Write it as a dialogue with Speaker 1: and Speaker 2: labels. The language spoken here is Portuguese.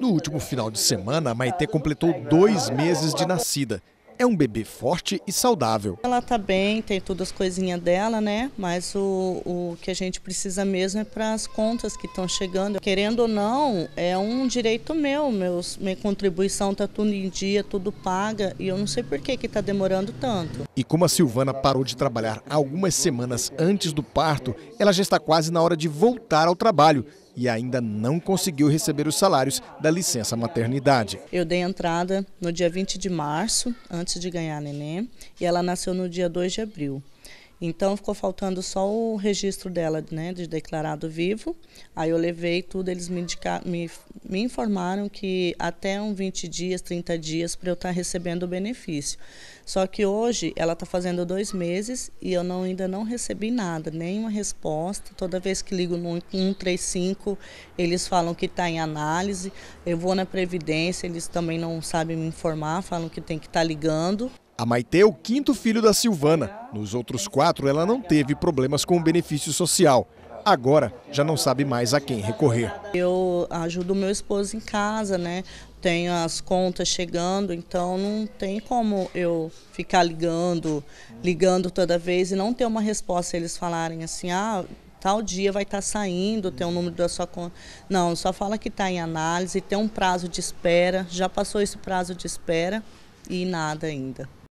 Speaker 1: No último final de semana, a Maitê completou dois meses de nascida. É um bebê forte e saudável.
Speaker 2: Ela está bem, tem todas as coisinhas dela, né? Mas o, o que a gente precisa mesmo é para as contas que estão chegando. Querendo ou não, é um direito meu. Meus, minha contribuição está tudo em dia, tudo paga. E eu não sei por que está
Speaker 1: demorando tanto. E como a Silvana parou de trabalhar algumas semanas antes do parto, ela já está quase na hora de voltar ao trabalho e ainda não conseguiu receber os salários da licença maternidade.
Speaker 2: Eu dei entrada no dia 20 de março, antes de ganhar a neném, e ela nasceu no dia 2 de abril. Então ficou faltando só o registro dela, né, de declarado vivo. Aí eu levei tudo, eles me, indica, me, me informaram que até um 20 dias, 30 dias para eu estar tá recebendo o benefício. Só que hoje ela está fazendo dois meses e eu não, ainda não recebi nada, nenhuma resposta. Toda vez que ligo no 135, eles falam que está em análise. Eu vou na Previdência, eles também não sabem me informar, falam que tem que estar tá ligando.
Speaker 1: A Maite é o quinto filho da Silvana. Nos outros quatro, ela não teve problemas com o benefício social. Agora, já não sabe mais a quem recorrer.
Speaker 2: Eu ajudo meu esposo em casa, né? Tenho as contas chegando, então não tem como eu ficar ligando, ligando toda vez e não ter uma resposta. Eles falarem assim, ah, tal dia vai estar tá saindo, tem o um número da sua conta. Não, só fala que está em análise, tem um prazo de espera, já passou esse prazo de espera e nada ainda.